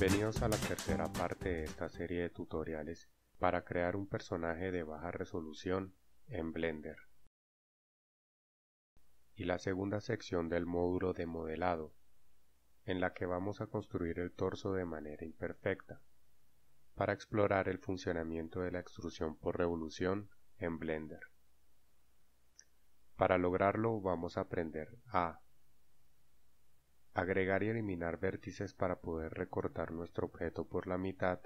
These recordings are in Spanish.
Bienvenidos a la tercera parte de esta serie de tutoriales para crear un personaje de baja resolución en Blender. Y la segunda sección del módulo de modelado, en la que vamos a construir el torso de manera imperfecta, para explorar el funcionamiento de la extrusión por revolución en Blender. Para lograrlo vamos a aprender a agregar y eliminar vértices para poder recortar nuestro objeto por la mitad,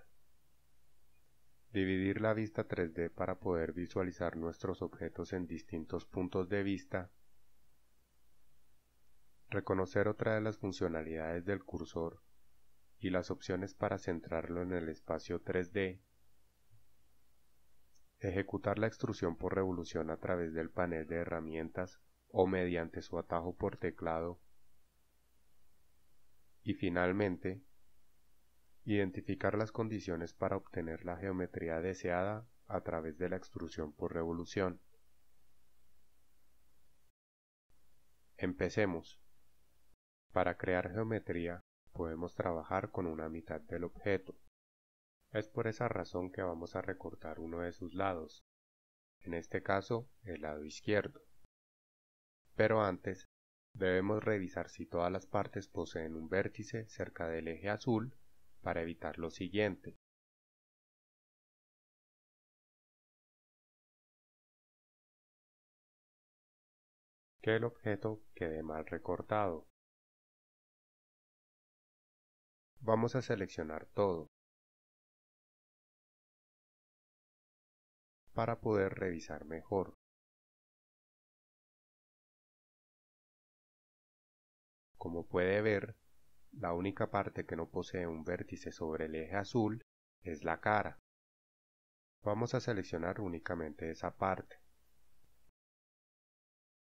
dividir la vista 3D para poder visualizar nuestros objetos en distintos puntos de vista, reconocer otra de las funcionalidades del cursor y las opciones para centrarlo en el espacio 3D, ejecutar la extrusión por revolución a través del panel de herramientas o mediante su atajo por teclado y finalmente, identificar las condiciones para obtener la geometría deseada a través de la extrusión por revolución. Empecemos. Para crear geometría podemos trabajar con una mitad del objeto. Es por esa razón que vamos a recortar uno de sus lados, en este caso el lado izquierdo. Pero antes Debemos revisar si todas las partes poseen un vértice cerca del eje azul para evitar lo siguiente. Que el objeto quede mal recortado. Vamos a seleccionar todo. Para poder revisar mejor. Como puede ver, la única parte que no posee un vértice sobre el eje azul es la cara. Vamos a seleccionar únicamente esa parte.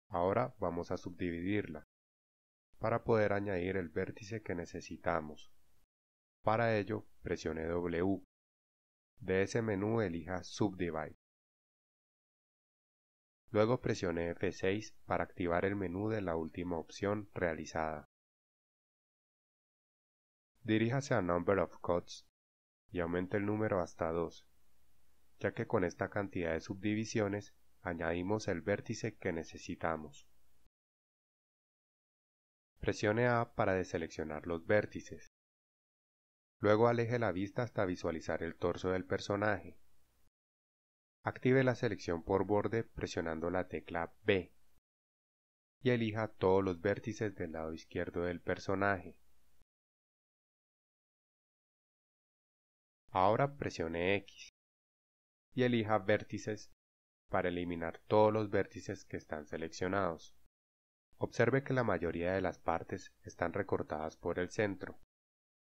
Ahora vamos a subdividirla para poder añadir el vértice que necesitamos. Para ello, presione W. De ese menú elija Subdivide. Luego presione F6 para activar el menú de la última opción realizada. Diríjase a Number of Cuts y aumente el número hasta 2, ya que con esta cantidad de subdivisiones añadimos el vértice que necesitamos. Presione A para deseleccionar los vértices. Luego aleje la vista hasta visualizar el torso del personaje. Active la selección por borde presionando la tecla B y elija todos los vértices del lado izquierdo del personaje. Ahora presione X y elija vértices para eliminar todos los vértices que están seleccionados. Observe que la mayoría de las partes están recortadas por el centro,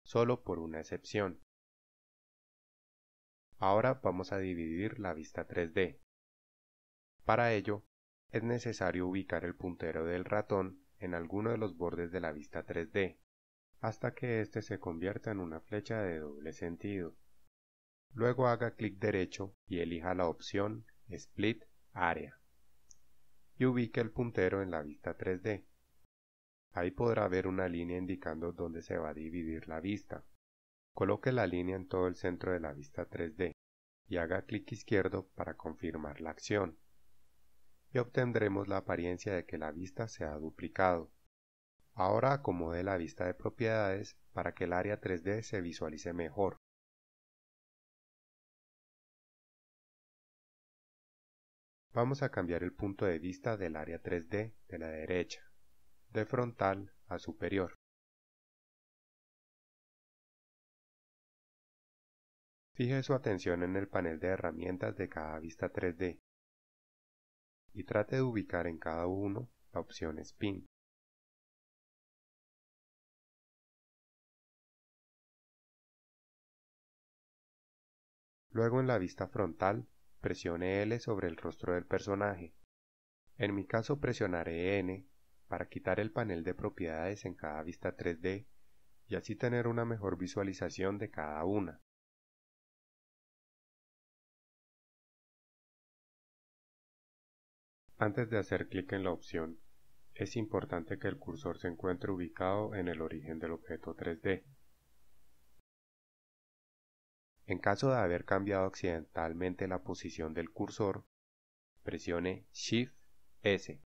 solo por una excepción. Ahora vamos a dividir la vista 3D. Para ello, es necesario ubicar el puntero del ratón en alguno de los bordes de la vista 3D, hasta que éste se convierta en una flecha de doble sentido. Luego haga clic derecho y elija la opción Split Area y ubique el puntero en la vista 3D. Ahí podrá ver una línea indicando dónde se va a dividir la vista. Coloque la línea en todo el centro de la vista 3D y haga clic izquierdo para confirmar la acción y obtendremos la apariencia de que la vista se ha duplicado. Ahora acomode la vista de propiedades para que el área 3D se visualice mejor. Vamos a cambiar el punto de vista del área 3D de la derecha, de frontal a superior. Fije su atención en el panel de herramientas de cada vista 3D y trate de ubicar en cada uno la opción Spin. Luego en la vista frontal, presione L sobre el rostro del personaje. En mi caso presionaré N para quitar el panel de propiedades en cada vista 3D y así tener una mejor visualización de cada una. Antes de hacer clic en la opción, es importante que el cursor se encuentre ubicado en el origen del objeto 3D. En caso de haber cambiado accidentalmente la posición del cursor, presione Shift S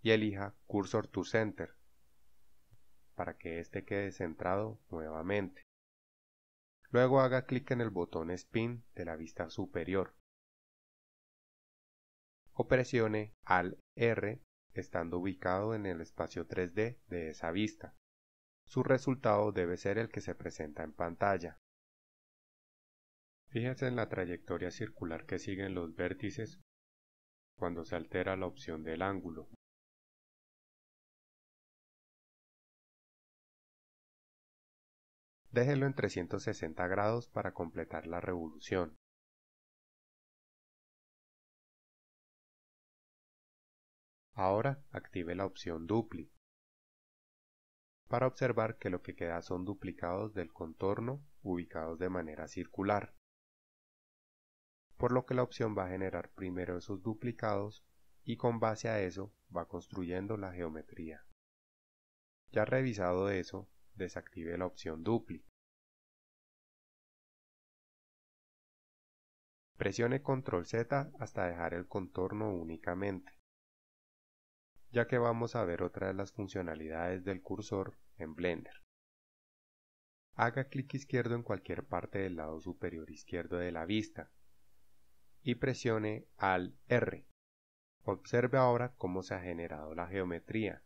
y elija Cursor to Center para que éste quede centrado nuevamente. Luego haga clic en el botón Spin de la vista superior o al R estando ubicado en el espacio 3D de esa vista. Su resultado debe ser el que se presenta en pantalla. Fíjense en la trayectoria circular que siguen los vértices cuando se altera la opción del ángulo. Déjelo en 360 grados para completar la revolución. Ahora active la opción Dupli para observar que lo que queda son duplicados del contorno ubicados de manera circular, por lo que la opción va a generar primero esos duplicados y con base a eso va construyendo la geometría. Ya revisado eso, desactive la opción Dupli. Presione Control Z hasta dejar el contorno únicamente ya que vamos a ver otra de las funcionalidades del cursor en Blender. Haga clic izquierdo en cualquier parte del lado superior izquierdo de la vista y presione al R. Observe ahora cómo se ha generado la geometría.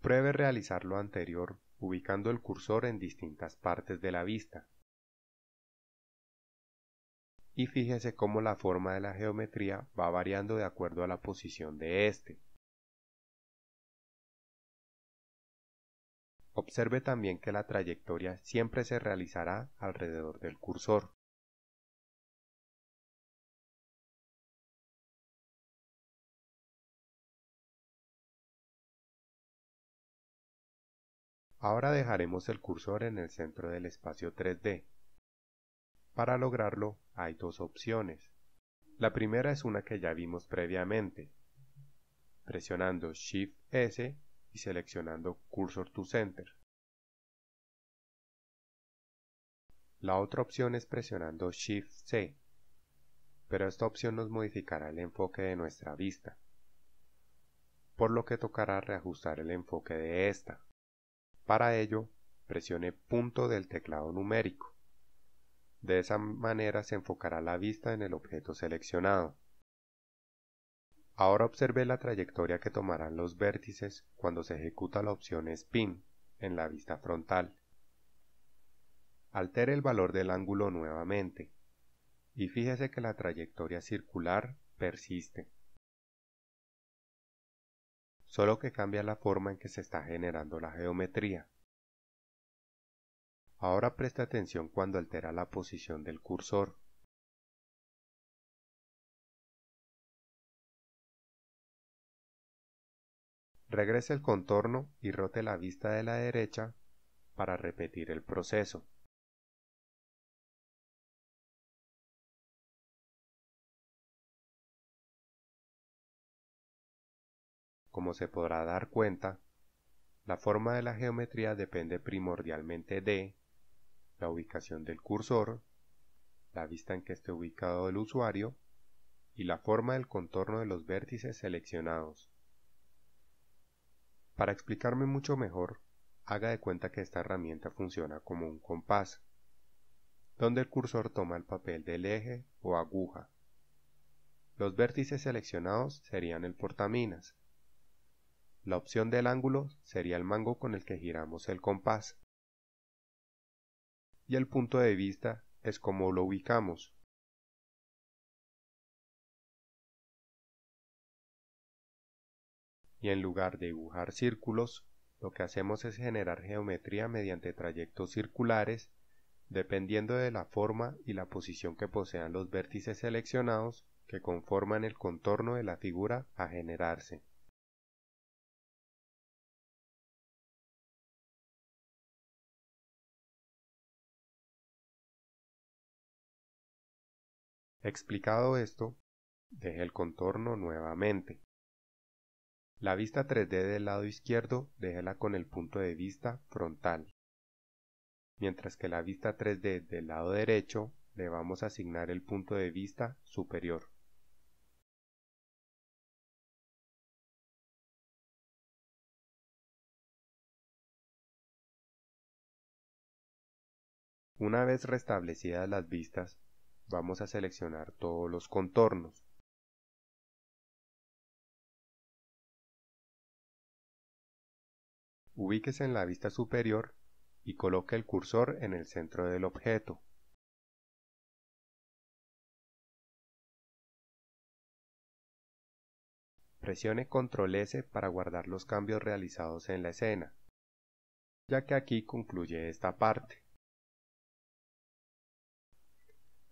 Pruebe realizar lo anterior ubicando el cursor en distintas partes de la vista y fíjese cómo la forma de la geometría va variando de acuerdo a la posición de éste. Observe también que la trayectoria siempre se realizará alrededor del cursor. Ahora dejaremos el cursor en el centro del espacio 3D para lograrlo hay dos opciones. La primera es una que ya vimos previamente. Presionando Shift S y seleccionando Cursor to Center. La otra opción es presionando Shift C, pero esta opción nos modificará el enfoque de nuestra vista, por lo que tocará reajustar el enfoque de esta. Para ello, presione punto del teclado numérico de esa manera se enfocará la vista en el objeto seleccionado. Ahora observe la trayectoria que tomarán los vértices cuando se ejecuta la opción Spin en la vista frontal. Altere el valor del ángulo nuevamente y fíjese que la trayectoria circular persiste, solo que cambia la forma en que se está generando la geometría. Ahora presta atención cuando altera la posición del cursor. Regrese el contorno y rote la vista de la derecha para repetir el proceso. Como se podrá dar cuenta, la forma de la geometría depende primordialmente de la ubicación del cursor, la vista en que esté ubicado el usuario y la forma del contorno de los vértices seleccionados. Para explicarme mucho mejor, haga de cuenta que esta herramienta funciona como un compás, donde el cursor toma el papel del eje o aguja. Los vértices seleccionados serían el portaminas. La opción del ángulo sería el mango con el que giramos el compás y el punto de vista es como lo ubicamos. Y en lugar de dibujar círculos, lo que hacemos es generar geometría mediante trayectos circulares, dependiendo de la forma y la posición que posean los vértices seleccionados que conforman el contorno de la figura a generarse. Explicado esto, deje el contorno nuevamente. La vista 3D del lado izquierdo déjela con el punto de vista frontal, mientras que la vista 3D del lado derecho le vamos a asignar el punto de vista superior. Una vez restablecidas las vistas, vamos a seleccionar todos los contornos. Ubíquese en la vista superior y coloque el cursor en el centro del objeto. Presione Control S para guardar los cambios realizados en la escena, ya que aquí concluye esta parte.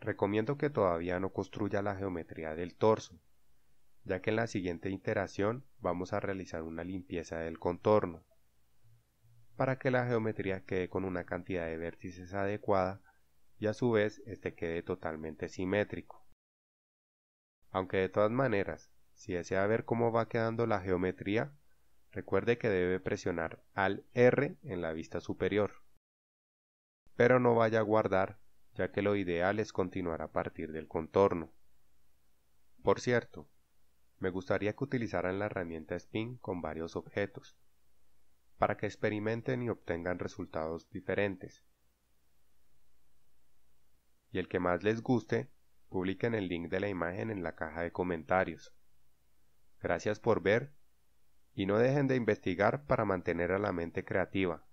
Recomiendo que todavía no construya la geometría del torso, ya que en la siguiente iteración vamos a realizar una limpieza del contorno, para que la geometría quede con una cantidad de vértices adecuada y a su vez este quede totalmente simétrico. Aunque de todas maneras, si desea ver cómo va quedando la geometría, recuerde que debe presionar al R en la vista superior. Pero no vaya a guardar ya que lo ideal es continuar a partir del contorno. Por cierto, me gustaría que utilizaran la herramienta Spin con varios objetos, para que experimenten y obtengan resultados diferentes. Y el que más les guste, publiquen el link de la imagen en la caja de comentarios. Gracias por ver y no dejen de investigar para mantener a la mente creativa.